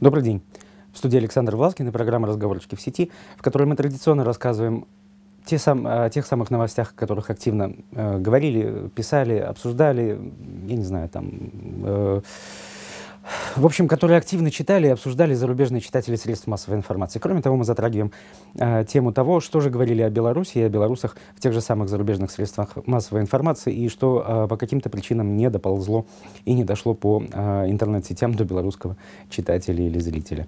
Добрый день. В студии Александр Власкин и программа «Разговорчики в сети», в которой мы традиционно рассказываем те сам, о тех самых новостях, о которых активно э, говорили, писали, обсуждали, я не знаю, там... Э, в общем, которые активно читали и обсуждали зарубежные читатели средств массовой информации. Кроме того, мы затрагиваем э, тему того, что же говорили о Беларуси и о белорусах в тех же самых зарубежных средствах массовой информации, и что э, по каким-то причинам не доползло и не дошло по э, интернет-сетям до белорусского читателя или зрителя.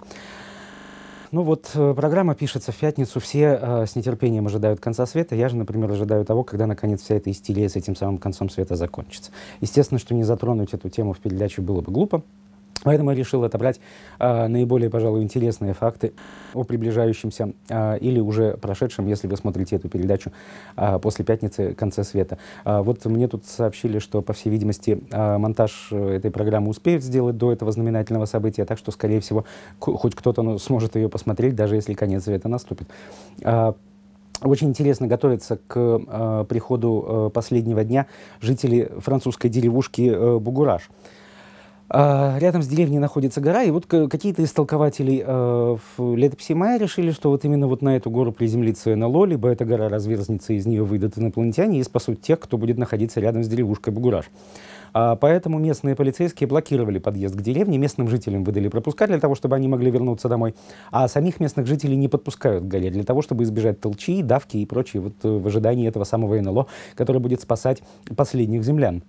Ну вот, э, программа пишется в пятницу, все э, с нетерпением ожидают конца света. Я же, например, ожидаю того, когда, наконец, вся эта истерия с этим самым концом света закончится. Естественно, что не затронуть эту тему в передаче было бы глупо, Поэтому я решил отобрать э, наиболее, пожалуй, интересные факты о приближающемся э, или уже прошедшем, если вы смотрите эту передачу э, после пятницы «Конце света». Э, вот мне тут сообщили, что, по всей видимости, э, монтаж этой программы успеют сделать до этого знаменательного события, так что, скорее всего, хоть кто-то ну, сможет ее посмотреть, даже если конец света наступит. Э, очень интересно готовиться к э, приходу э, последнего дня жителей французской деревушки э, Бугураж. А, рядом с деревней находится гора, и вот какие-то истолкователи э, в летописи Майя решили, что вот именно вот на эту гору приземлится НЛО, либо эта гора разверзнется, из нее выйдут инопланетяне и спасут тех, кто будет находиться рядом с деревушкой Бугураж. А поэтому местные полицейские блокировали подъезд к деревне, местным жителям выдали пропуска для того, чтобы они могли вернуться домой, а самих местных жителей не подпускают к горе для того, чтобы избежать толчи, давки и прочие вот э, в ожидании этого самого НЛО, который будет спасать последних землян.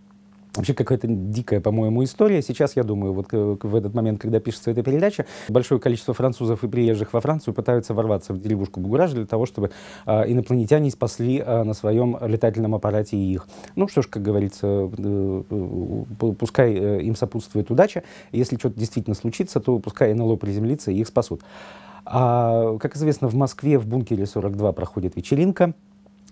Вообще какая-то дикая, по-моему, история. Сейчас, я думаю, вот э, в этот момент, когда пишется эта передача, большое количество французов и приезжих во Францию пытаются ворваться в деревушку Бугураж для того, чтобы э, инопланетяне спасли э, на своем летательном аппарате их. Ну что ж, как говорится, э, э, пускай им сопутствует удача. Если что-то действительно случится, то пускай НЛО приземлится и их спасут. А, как известно, в Москве в бункере 42 проходит вечеринка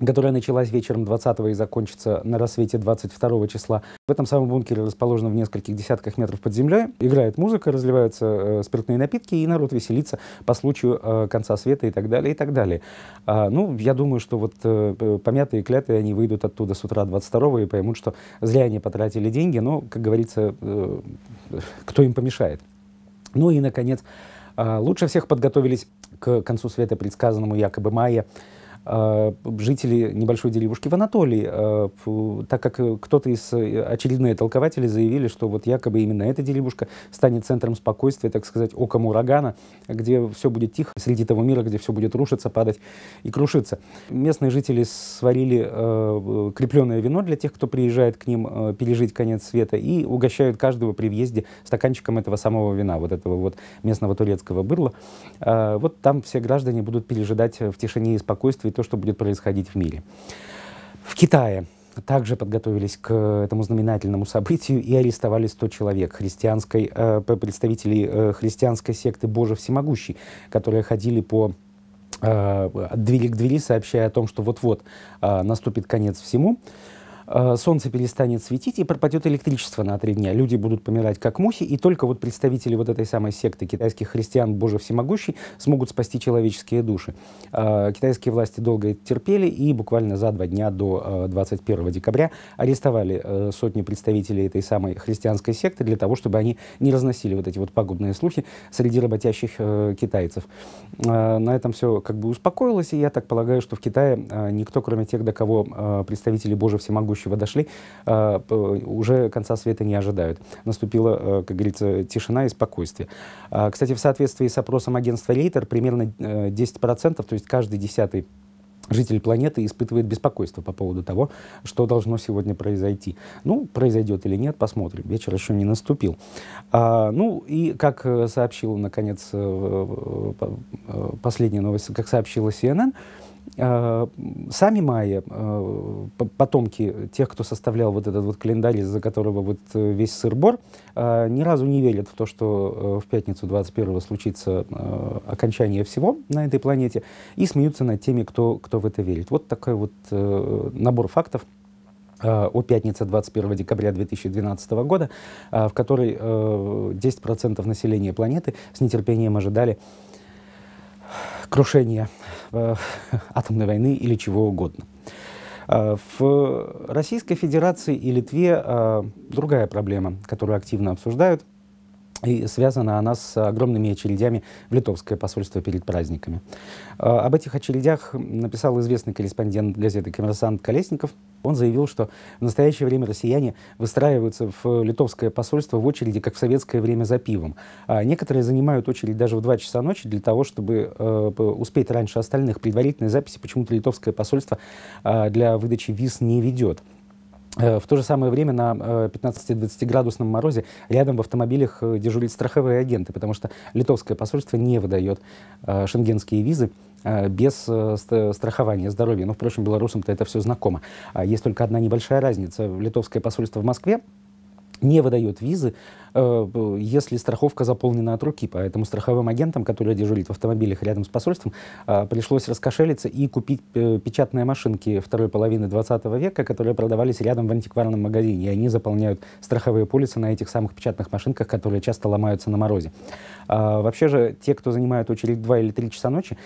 которая началась вечером 20 и закончится на рассвете 22 числа. В этом самом бункере расположено в нескольких десятках метров под землей. Играет музыка, разливаются э, спиртные напитки, и народ веселится по случаю э, конца света и так далее, и так далее. А, ну, я думаю, что вот э, помятые клятые, они выйдут оттуда с утра 22 и поймут, что зря они потратили деньги, но, как говорится, э, кто им помешает. Ну и, наконец, э, лучше всех подготовились к концу света, предсказанному якобы мая а, жители небольшой деревушки в Анатолии, а, так как э, кто-то из э, очередные толкователи заявили, что вот якобы именно эта деревушка станет центром спокойствия, так сказать, оком урагана, где все будет тихо среди того мира, где все будет рушиться, падать и крушиться. Местные жители сварили э, крепленное вино для тех, кто приезжает к ним пережить конец света, и угощают каждого при въезде стаканчиком этого самого вина, вот этого вот местного турецкого бырла. А, вот там все граждане будут пережидать в тишине и спокойствии то, что будет происходить в мире. В Китае также подготовились к этому знаменательному событию и арестовали 100 человек, христианской, э, представителей э, христианской секты «Боже всемогущий», которые ходили по э, двери к двери, сообщая о том, что вот-вот э, наступит конец всему. Э, солнце перестанет светить и пропадет электричество на три дня. Люди будут помирать как мухи, и только вот представители вот этой самой секты китайских христиан Боже Всемогущий смогут спасти человеческие души. Э, китайские власти долго терпели и буквально за два дня до 21 э, декабря арестовали сотни представителей этой самой христианской секты для того, чтобы они не разносили вот эти вот пагубные слухи среди работящих китайцев. На этом все как бы успокоилось, и я так полагаю, что в Китае никто, кроме тех, до кого представители Боже Всемогущий всемогущего дошли, а, уже конца света не ожидают. Наступила, э, как говорится, тишина и спокойствие. А, кстати, в соответствии с опросом агентства Рейтер, примерно 10%, э, то есть каждый десятый житель планеты испытывает беспокойство по поводу того, что должно сегодня произойти. Ну, произойдет или нет, посмотрим. Вечер еще не наступил. А, ну, и как э, сообщил, наконец, последняя новость, как сообщила CNN, Э, сами майя, э, потомки тех, кто составлял вот этот вот календарь, из-за которого вот э, весь сыр-бор, ни разу не верят в то, что в пятницу 21-го случится окончание всего на этой планете, и смеются над теми, кто, кто в это верит. Вот такой вот набор фактов о пятнице 21 декабря 2012 года, в которой 10% населения планеты с нетерпением ожидали крушения э, атомной войны или чего угодно. Э, в Российской Федерации и Литве э, другая проблема, которую активно обсуждают, и связана она с огромными очередями в литовское посольство перед праздниками. Э, об этих очередях написал известный корреспондент газеты «Коммерсант» Колесников – он заявил, что в настоящее время россияне выстраиваются в литовское посольство в очереди, как в советское время за пивом. А некоторые занимают очередь даже в 2 часа ночи для того, чтобы э, успеть раньше остальных. Предварительные записи почему-то литовское посольство э, для выдачи виз не ведет. Э, в то же самое время на 15-20 э, градусном морозе рядом в автомобилях э, дежурят страховые агенты, потому что литовское посольство не выдает шенгенские визы без страхования здоровья. Но впрочем, белорусам-то это все знакомо. А есть только одна небольшая разница. Литовское посольство в Москве не выдает визы, э, если страховка заполнена от руки. Поэтому страховым агентам, которые дежурят в автомобилях рядом с посольством, э, пришлось раскошелиться и купить э, печатные машинки второй половины 20 века, которые продавались рядом в антикварном магазине. И они заполняют страховые полисы на этих самых печатных машинках, которые часто ломаются на морозе. А, вообще же те, кто занимают очередь 2 или 3 часа ночи,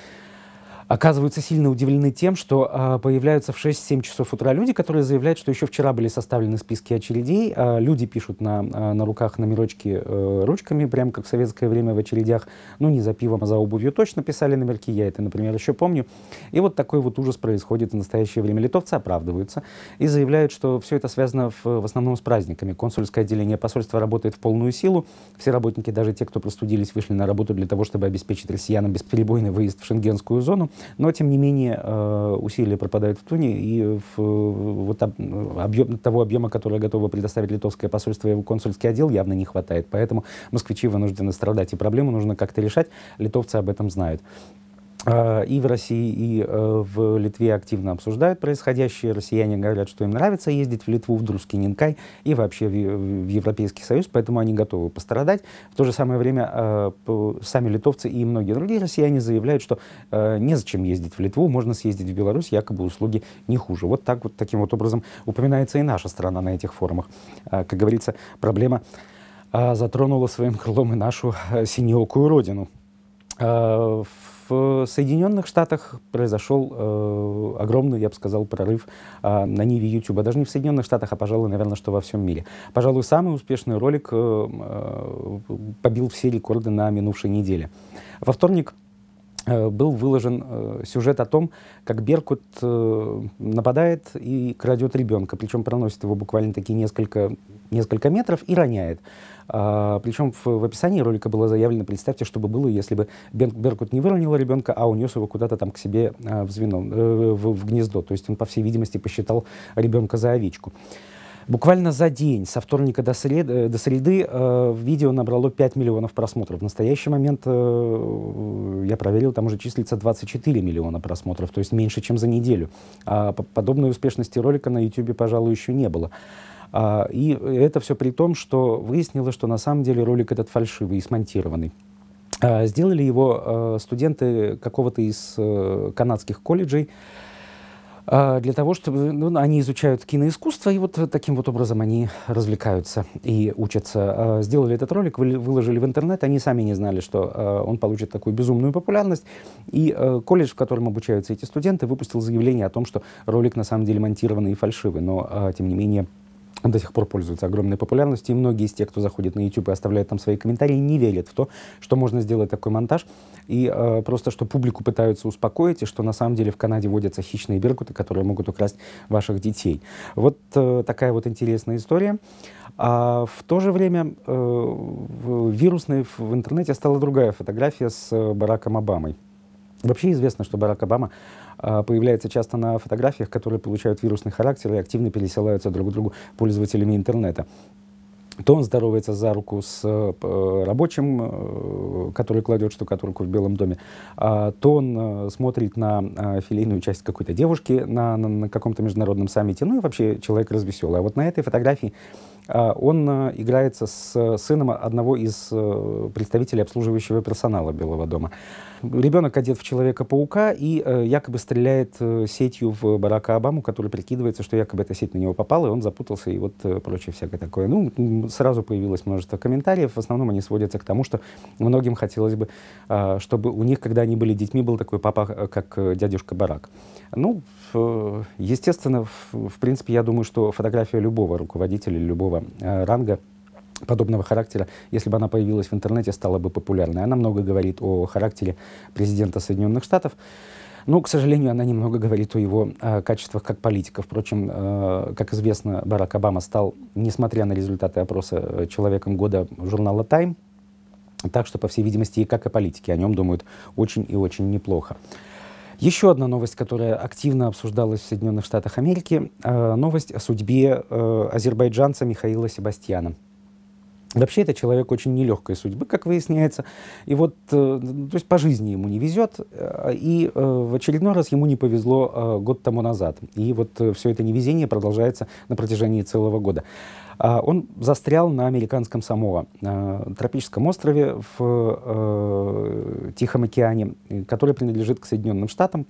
оказываются сильно удивлены тем, что а, появляются в 6-7 часов утра люди, которые заявляют, что еще вчера были составлены списки очередей. А, люди пишут на, а, на руках номерочки э, ручками, прям как в советское время в очередях. Ну, не за пивом, а за обувью точно писали номерки. Я это, например, еще помню. И вот такой вот ужас происходит в настоящее время. Литовцы оправдываются и заявляют, что все это связано в, в основном с праздниками. Консульское отделение посольства работает в полную силу. Все работники, даже те, кто простудились, вышли на работу для того, чтобы обеспечить россиянам бесперебойный выезд в шенгенскую зону. Но, тем не менее, э, усилия пропадают в Туне, и в, вот об, э, объем, того объема, который готово предоставить литовское посольство и его консульский отдел, явно не хватает. Поэтому москвичи вынуждены страдать, и проблему нужно как-то решать. Литовцы об этом знают. Э, и в России, и э, в Литве активно обсуждают происходящее. Россияне говорят, что им нравится ездить в Литву, в Друзский Нинкай и вообще в Европейский Союз, поэтому они готовы пострадать. В то же самое время э, сами литовцы и многие другие россияне заявляют, что незачем ездить в Литву, можно съездить в Беларусь, якобы услуги не хуже. Вот так вот таким вот образом упоминается и наша страна на этих форумах. Как говорится, проблема затронула своим крылом и нашу синеокую родину. В в Соединенных Штатах произошел э, огромный, я бы сказал, прорыв э, на ниве YouTube. А даже не в Соединенных Штатах, а, пожалуй, наверное, что во всем мире. Пожалуй, самый успешный ролик э, э побил все рекорды на минувшей неделе. Во вторник Э, был выложен э, сюжет о том, как Беркут э, нападает и крадет ребенка, причем проносит его буквально такие несколько, несколько метров и роняет. А, причем в, в описании ролика было заявлено, представьте, что бы было, если бы Беркут не выронил ребенка, а унес его куда-то там к себе в звено, в, в гнездо. То есть он, по всей видимости, посчитал ребенка за овечку. Буквально за день, со вторника до среды, э, до среды э, видео набрало 5 миллионов просмотров. В настоящий момент, э, я проверил, там уже числится 24 миллиона просмотров, то есть меньше, чем за неделю. А подобной успешности ролика на YouTube, пожалуй, еще не было. А, и это все при том, что выяснилось, что на самом деле ролик этот фальшивый и смонтированный. А, сделали его э, студенты какого-то из э, канадских колледжей, а, для того, чтобы ну, они изучают киноискусство, и вот таким вот образом они развлекаются и учатся. А, сделали этот ролик, выложили в интернет, они сами не знали, что а, он получит такую безумную популярность. И колледж, в котором обучаются эти студенты, выпустил заявление о том, что ролик на самом деле монтированный и фальшивый, но тем не менее до сих пор пользуется огромной популярностью, и многие из тех, кто заходит на YouTube и оставляет там свои комментарии, не верят в то, что можно сделать такой монтаж, и э, просто, что публику пытаются успокоить, и что на самом деле в Канаде водятся хищные беркуты, которые могут украсть ваших детей. Вот э, такая вот интересная история. А в то же время э, вирусной в интернете стала другая фотография с э, Бараком Обамой. Вообще известно, что Барак Обама а, появляется часто на фотографиях, которые получают вирусный характер и активно пересылаются друг к другу пользователями интернета. То он здоровается за руку с э, э рабочим, э, который кладет штукатурку в Белом доме, а, то он э, смотрит на а, филейную часть какой-то девушки на, на, на каком-то международном саммите. Ну и вообще человек развеселый. А вот на этой фотографии а, он э, играется с э, сыном одного из представителей обслуживающего персонала Белого дома ребенок одет в Человека-паука и э, якобы стреляет э, сетью в Барака Обаму, который прикидывается, что якобы эта сеть на него попала, и он запутался, и вот э, прочее всякое такое. Ну, сразу появилось множество комментариев, в основном они сводятся к тому, что многим хотелось бы, э, чтобы у них, когда они были детьми, был такой папа, э, как э, дядюшка Барак. Ну, э, естественно, в, в принципе, я думаю, что фотография любого руководителя, любого э, ранга — подобного характера, если бы она появилась в интернете, стала бы популярной. Она много говорит о характере президента Соединенных Штатов. Но, ну, к сожалению, она немного говорит о его э, качествах как политика. Впрочем, э, как известно, Барак Обама стал, несмотря на результаты опроса, э, человеком года журнала «Тайм». Так что, по всей видимости, и как и политики о нем думают очень и очень неплохо. Еще одна новость, которая активно обсуждалась в Соединенных Штатах Америки, э, новость о судьбе э, азербайджанца Михаила Себастьяна. Вообще это человек очень нелегкой судьбы, как выясняется. И вот, э, то есть по жизни ему не везет. Э, и э, в очередной раз ему не повезло год тому назад. И вот все это невезение продолжается на протяжении целого года. А, он застрял на американском Самоа, тропическом острове в Тихом океане, который принадлежит к Соединенным Штатам,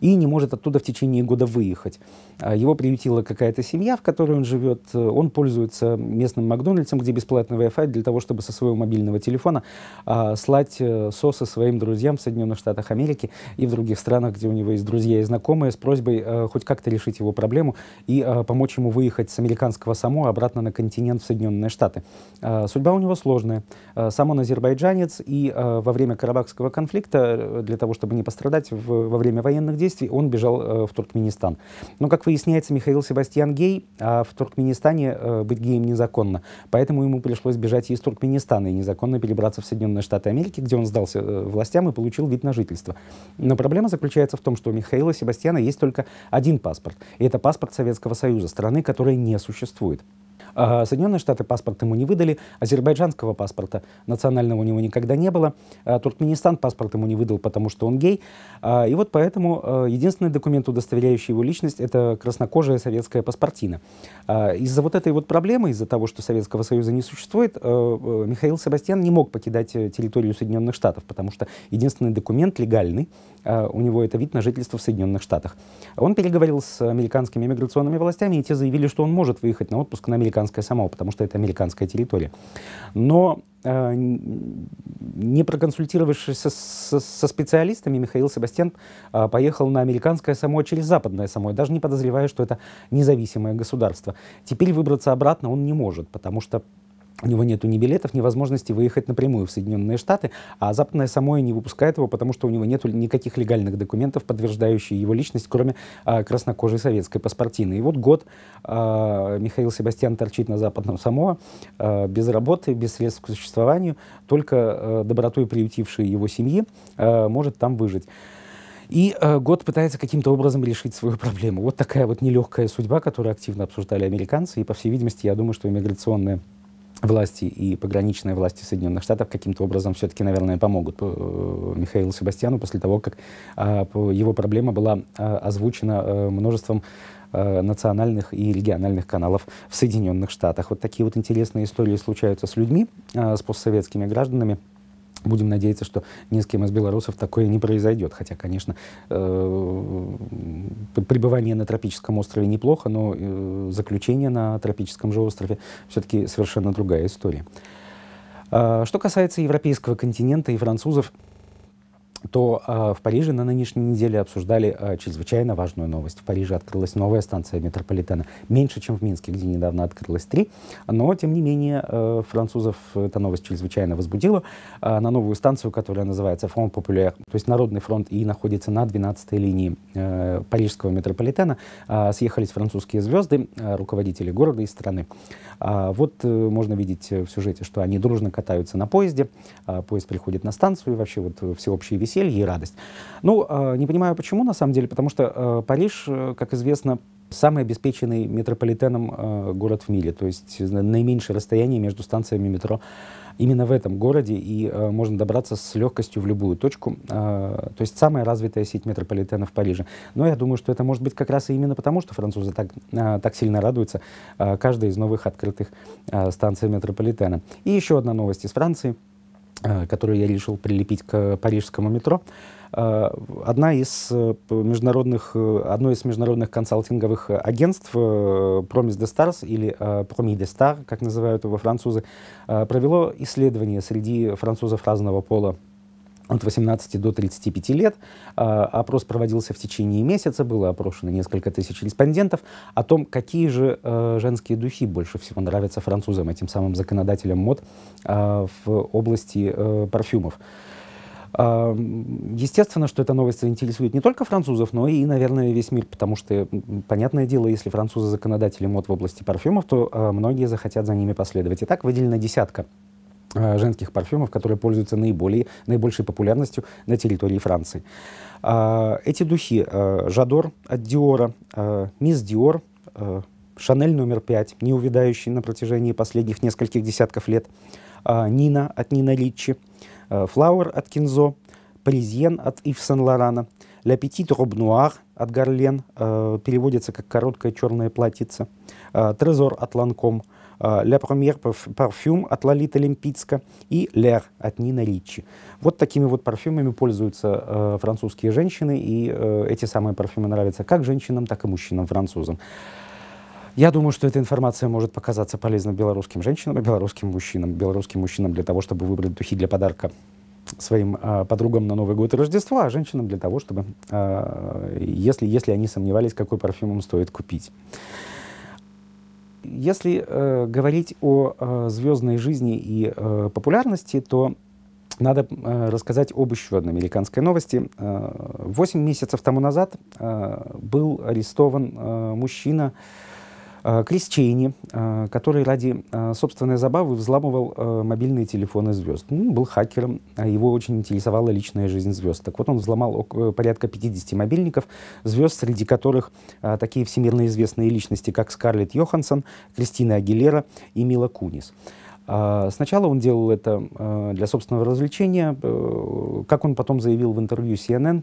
и не может оттуда в течение года выехать. А его приютила какая-то семья, в которой он живет. Он пользуется местным Макдональдсом, где бесплатный Wi-Fi для того, чтобы со своего мобильного телефона а, слать э, сосы своим друзьям в Соединенных Штатах Америки и в других странах, где у него есть друзья и знакомые, с просьбой а, хоть как-то решить его проблему и а, помочь ему выехать с американского само обратно на континент в Соединенные Штаты. А, судьба у него сложная. А, сам он азербайджанец, и а, во время Карабахского конфликта, для того, чтобы не пострадать в, во время военных действий, он бежал э, в Туркменистан. Но, как выясняется, Михаил Себастьян гей, а в Туркменистане э, быть геем незаконно. Поэтому ему пришлось бежать из Туркменистана и незаконно перебраться в Соединенные Штаты Америки, где он сдался э, властям и получил вид на жительство. Но проблема заключается в том, что у Михаила Себастьяна есть только один паспорт. И это паспорт Советского Союза, страны, которая не существует. А, Соединенные Штаты паспорт ему не выдали, азербайджанского паспорта национального у него никогда не было, а, Туркменистан паспорт ему не выдал, потому что он гей. А, и вот поэтому единственный документ, удостоверяющий его личность, это краснокожая советская паспортина. Из-за вот этой вот проблемы, из-за того, что Советского Союза не существует, Михаил Себастьян не мог покидать э, территорию Соединенных Штатов, потому что единственный документ легальный, у него это вид на жительство в Соединенных Штатах. Он переговорил с американскими иммиграционными властями, и те заявили, что он может выехать на отпуск на американский американское самого, потому что это американская территория. Но э, не проконсультировавшись со, со, со специалистами, Михаил Себастьян э, поехал на американское само через западное само, даже не подозревая, что это независимое государство. Теперь выбраться обратно он не может, потому что у него нету ни билетов, ни возможности выехать напрямую в Соединенные Штаты, а западное самое не выпускает его, потому что у него нет никаких легальных документов, подтверждающих его личность, кроме э, краснокожей советской паспортины. И вот год э, Михаил Себастьян торчит на западном самого, э, а, без работы, без средств к существованию, только э, добротой приютившей его семьи э, может там выжить. И э, год пытается каким-то образом решить свою проблему. Вот такая вот нелегкая судьба, которую активно обсуждали американцы, и, по всей видимости, я думаю, что иммиграционная власти и пограничные власти Соединенных Штатов каким-то образом все-таки, наверное, помогут э, Михаилу Себастьяну после того, как а, его проблема была а, озвучена э, множеством э, национальных и региональных каналов в Соединенных Штатах. Вот такие вот интересные истории случаются с людьми, а, с постсоветскими гражданами. Будем надеяться, что ни с кем из белорусов такое не произойдет. Хотя, конечно, э, пребывание на тропическом острове неплохо, но э, заключение на тропическом же острове все-таки совершенно другая история. А, что касается европейского континента и французов, то э, в Париже на нынешней неделе обсуждали э, чрезвычайно важную новость. В Париже открылась новая станция метрополитена, меньше, чем в Минске, где недавно открылось три. Но, тем не менее, э, французов эта новость чрезвычайно возбудила. Э, на новую станцию, которая называется Фронт Популяр, то есть Народный фронт, и находится на 12-й линии э, парижского метрополитена, э, съехались французские звезды, э, руководители города и страны. А вот э, можно видеть в сюжете, что они дружно катаются на поезде, э, поезд приходит на станцию, и вообще вот всеобщие веселье веселье и радость. Ну, а, не понимаю, почему, на самом деле, потому что а, Париж, э, как известно, самый обеспеченный метрополитеном а, город в мире, то есть э, наименьшее расстояние между станциями метро именно в этом городе, и э, можно добраться с легкостью в любую точку. Э, то есть самая развитая сеть метрополитена в Париже. Но я думаю, что это может быть как раз и именно потому, что французы так, э, так сильно радуются э, каждой из новых открытых э, станций метрополитена. И еще одна новость из Франции – Э, которую я решил прилепить к парижскому метро. Э, одна из э, международных, одно из международных консалтинговых агентств Promis de Stars или Promis de Star, как называют его французы, провело исследование среди французов разного пола от 18 до 35 лет. А, опрос проводился в течение месяца, было опрошено несколько тысяч респондентов о том, какие же э, женские духи больше всего нравятся французам, этим самым законодателям мод а, в области э, парфюмов. А, естественно, что эта новость заинтересует не только французов, но и, наверное, весь мир, потому что, понятное дело, если французы законодатели мод в области парфюмов, то э, многие захотят за ними последовать. Итак, выделена десятка Э, женских парфюмов, которые пользуются наиболее, наибольшей популярностью на территории Франции. А, эти духи э, Жадор от Диора, э, Мисс Диор, Шанель номер 5, неувядающий на протяжении последних нескольких десятков лет, Нина от Нина Ричи, Флауэр от Кинзо, Паризьен от Ив Сен-Лорана, «Ля Петит Робнуар» от Гарлен, переводится как «Короткая черная платьица», «Трезор» от Ланком – Э, «Ля Промьер парфюм» от Лолиты Лимпицка и «Лер» от Нина Ричи. Вот такими вот парфюмами пользуются э, французские женщины, и э, эти самые парфюмы нравятся как женщинам, так и мужчинам-французам. Я думаю, что эта информация может показаться полезной белорусским женщинам и белорусским мужчинам. Белорусским мужчинам для того, чтобы выбрать духи для подарка своим э, подругам на Новый год и Рождество, а женщинам для того, чтобы, э, если, если они сомневались, какой парфюм им стоит купить. Если э, говорить о э, звездной жизни и э, популярности, то надо э, рассказать об еще одной американской новости. Э, восемь э, месяцев тому назад э, был арестован э, мужчина, э, а, Крис Чейни, а, который ради а, собственной забавы взламывал мобильные телефоны звезд. Ну, был хакером, его очень интересовала личная жизнь звезд. Так вот, он взломал э, порядка 50 мобильников звезд, среди которых такие всемирно известные личности, как Скарлетт Йоханссон, Кристина Агилера и Мила Кунис. Сначала он делал это для собственного развлечения. Э, как он потом заявил в интервью CNN,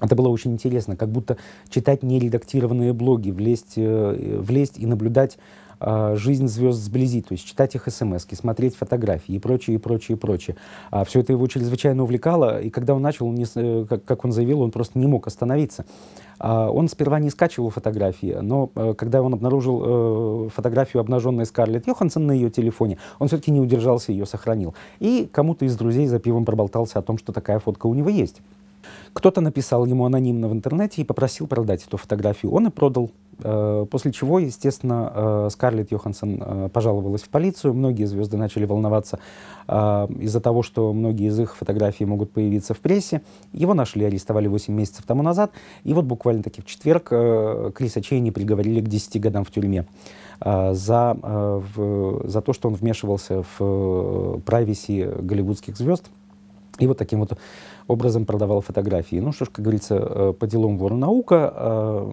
это было очень интересно, как будто читать нередактированные блоги, влезть, э, влезть и наблюдать а, жизнь звезд сблизи, то есть читать их смс, смотреть фотографии и прочее, и прочее, и прочее. А все это его чрезвычайно увлекало, и когда он начал, он не, э, как, он заявил, он просто не мог остановиться. А он сперва не скачивал фотографии, но э, когда он обнаружил фотографию обнаженной Скарлетт Йоханссон на ее телефоне, он все-таки не удержался, ее сохранил. И кому-то из друзей за пивом проболтался о том, что такая фотка у него есть. Кто-то написал ему анонимно в интернете и попросил продать эту фотографию. Он и продал. Э, после чего, естественно, э, Скарлетт Йоханссон э, пожаловалась в полицию. Многие звезды начали волноваться из-за того, что многие из их фотографий могут появиться в прессе. Его нашли, арестовали 8 месяцев тому назад. И вот буквально-таки в четверг Криса Чейни приговорили к 10 годам в тюрьме за, за то, что он вмешивался в прайвеси голливудских звезд. И вот таким вот образом продавал фотографии. Ну что ж, как говорится, э, по делам вор наука. Э,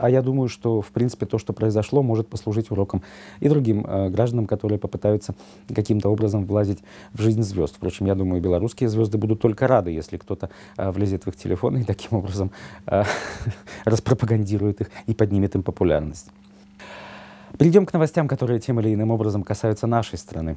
а я думаю, что, в принципе, то, что произошло, может послужить уроком и другим э, гражданам, которые попытаются каким-то образом влазить в жизнь звезд. Впрочем, я думаю, белорусские звезды будут только рады, если кто-то влезет в их телефоны и таким образом распропагандирует их и поднимет им популярность. Перейдем к новостям, которые тем или иным образом касаются нашей страны.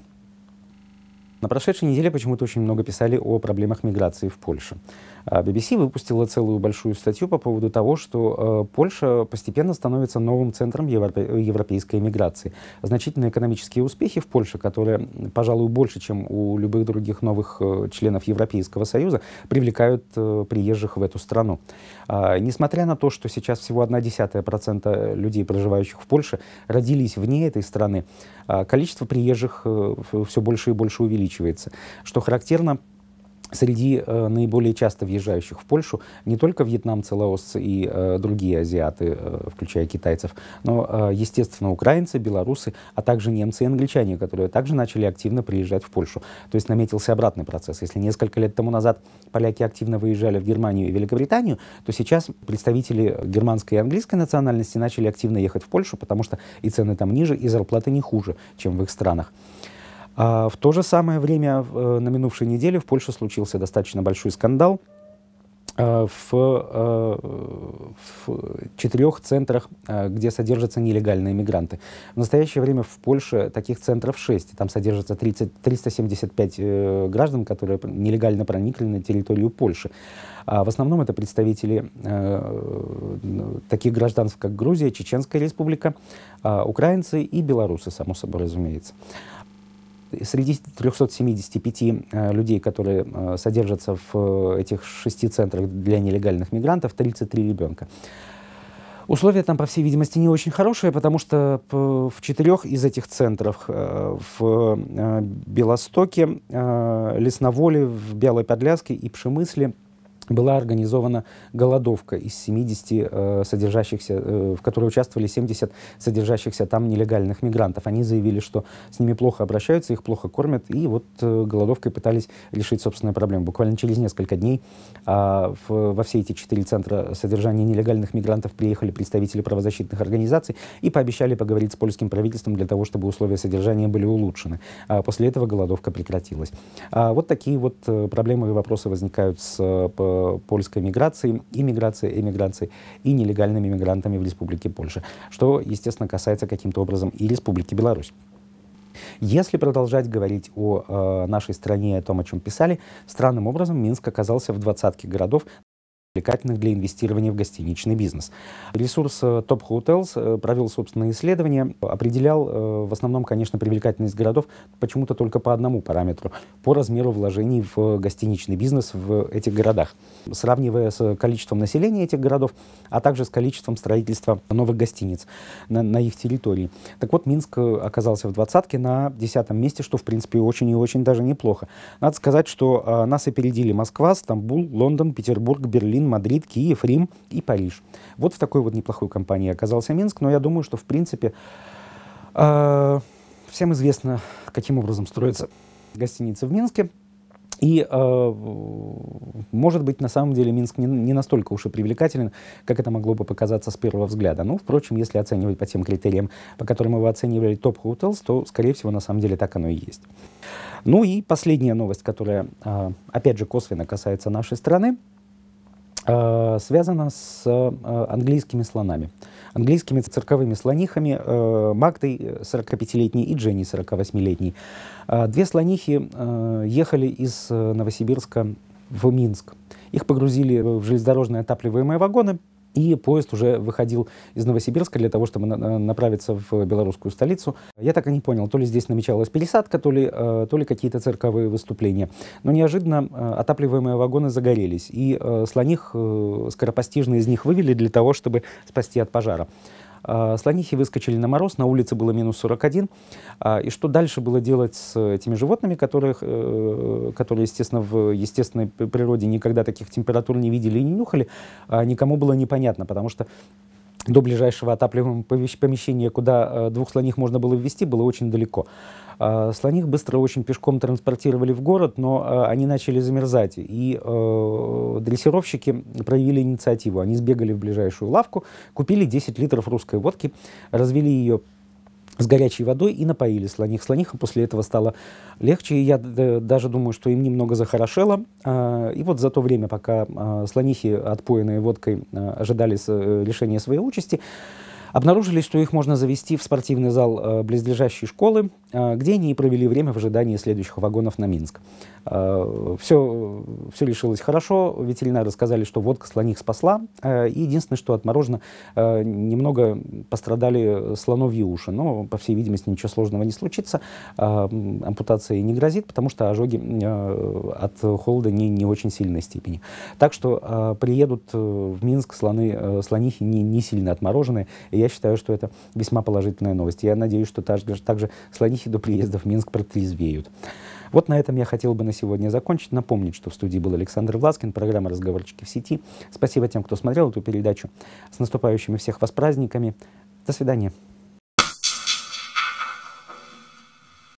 На прошедшей неделе почему-то очень много писали о проблемах миграции в Польше. BBC а, выпустила целую большую статью по поводу того, что э, Польша постепенно становится новым центром европе- европейской миграции. Значительные экономические успехи в Польше, которые, пожалуй, больше, чем у любых других новых э, членов Европейского Союза, привлекают э, приезжих в эту страну. А, несмотря на то, что сейчас всего 0,1% людей, проживающих в Польше, родились вне этой страны, а, количество приезжих э, все больше и больше увеличивается. Что характерно, Среди э, наиболее часто въезжающих в Польшу не только вьетнамцы, лаосцы и э, другие азиаты, э, включая китайцев, но, э, естественно, украинцы, белорусы, а также немцы и англичане, которые также начали активно приезжать в Польшу. То есть наметился обратный процесс. Если несколько лет тому назад поляки активно выезжали в Германию и Великобританию, то сейчас представители германской и английской национальности начали активно ехать в Польшу, потому что и цены там ниже, и зарплаты не хуже, чем в их странах. А в то же самое время э, на минувшей неделе в Польше случился достаточно большой скандал э, в, э, в четырех центрах, где содержатся нелегальные мигранты. В настоящее время в Польше таких центров шесть, Там содержатся 30, 375 граждан, которые нелегально проникли на территорию Польши. А в основном это представители э, таких гражданств, как Грузия, Чеченская республика, э, украинцы и белорусы, само собой разумеется среди 375 э, людей, которые э, содержатся в э, этих шести центрах для нелегальных мигрантов, 33 ребенка. Условия там, по всей видимости, не очень хорошие, потому что в четырех из этих центров, в Белостоке, Лесноволе, в Белой Подляске и Пшемысле, была организована голодовка из 70 э, содержащихся, э, в которой участвовали 70 содержащихся там нелегальных мигрантов. Они заявили, что с ними плохо обращаются, их плохо кормят, и вот э, голодовкой пытались решить собственную проблему. Буквально через несколько дней э, в, во все эти четыре центра содержания нелегальных мигрантов приехали представители правозащитных организаций и пообещали поговорить с польским правительством для того, чтобы условия содержания были улучшены. А после этого голодовка прекратилась. А вот такие вот э, проблемы и вопросы возникают с э, польской миграцией, иммиграцией, эмиграцией и нелегальными мигрантами в Республике Польша, что, естественно, касается каким-то образом и Республики Беларусь. Если продолжать говорить о э, нашей стране, о том, о чем писали, странным образом Минск оказался в двадцатке городов, привлекательных для инвестирования в гостиничный бизнес. Ресурс э, Top Hotels э, провел собственное исследование, определял э, в основном, конечно, привлекательность городов почему-то только по одному параметру, по размеру вложений в гостиничный бизнес в этих городах. Сравнивая с количеством населения этих городов, а также с количеством строительства новых гостиниц на, на их территории. Так вот, Минск оказался в двадцатке на десятом месте, что, в принципе, очень и очень даже неплохо. Надо сказать, что нас опередили Москва, Стамбул, Лондон, Петербург, Берлин, Берлин, Мадрид, Киев, Рим и Париж. Вот в такой вот неплохой компании оказался Минск, но я думаю, что в принципе э, всем известно, каким образом строятся гостиницы в Минске. И, э, может быть, на самом деле Минск не, не настолько уж и привлекателен, как это могло бы показаться с первого взгляда. Ну, впрочем, если оценивать по тем критериям, по которым его оценивали топ hotels то, скорее всего, на самом деле так оно и есть. Ну и последняя новость, которая, э, опять же, косвенно касается нашей страны. Э, связано с э, английскими слонами. Английскими цирковыми слонихами э, Магдой 45-летней и Дженни 48-летней. Две слонихи ехали из Новосибирска в Минск. Их погрузили в железнодорожные отапливаемые вагоны, и поезд уже выходил из Новосибирска для того, чтобы на направиться в белорусскую столицу. Я так и не понял, то ли здесь намечалась пересадка, то ли, э, то ли какие-то цирковые выступления. Но неожиданно э, отапливаемые вагоны загорелись, и э, слоних э, скоропостижно из них вывели для того, чтобы спасти от пожара. А, слонихи выскочили на мороз, на улице было минус 41. А, и что дальше было делать с этими животными, которых, э, которые, естественно, в естественной природе никогда таких температур не видели и не нюхали, а никому было непонятно, потому что до ближайшего отапливаемого помещения, куда э, двух слоних можно было ввести, было очень далеко. Э, слоних быстро очень пешком транспортировали в город, но э, они начали замерзать. И э, дрессировщики проявили инициативу. Они сбегали в ближайшую лавку, купили 10 литров русской водки, развели ее с горячей водой и напоили слоних. Слониха после этого стало легче, и я э, даже думаю, что им немного захорошело. А, и вот за то время, пока а, слонихи, отпоенные водкой, а, ожидали э, решения своей участи, Обнаружили, что их можно завести в спортивный зал э, близлежащей школы, э, где они и провели время в ожидании следующих вагонов на Минск. Все, э, все решилось хорошо, ветеринары сказали, что водка слоних спасла, и единственное, что отморожено мороженого немного пострадали слоновьи уши, но, по всей видимости, ничего сложного не случится, ампутация не грозит, потому что ожоги от холода не, не очень сильной степени. Так что приедут в Минск слоны, слонихи не, не сильно отмороженные, и я считаю, что это весьма положительная новость. Я надеюсь, что также, также слонихи до приезда в Минск протрезвеют. Вот на этом я хотел бы на сегодня закончить. Напомнить, что в студии был Александр Власкин, программа «Разговорчики в сети». Спасибо тем, кто смотрел эту передачу. С наступающими всех вас праздниками. До свидания.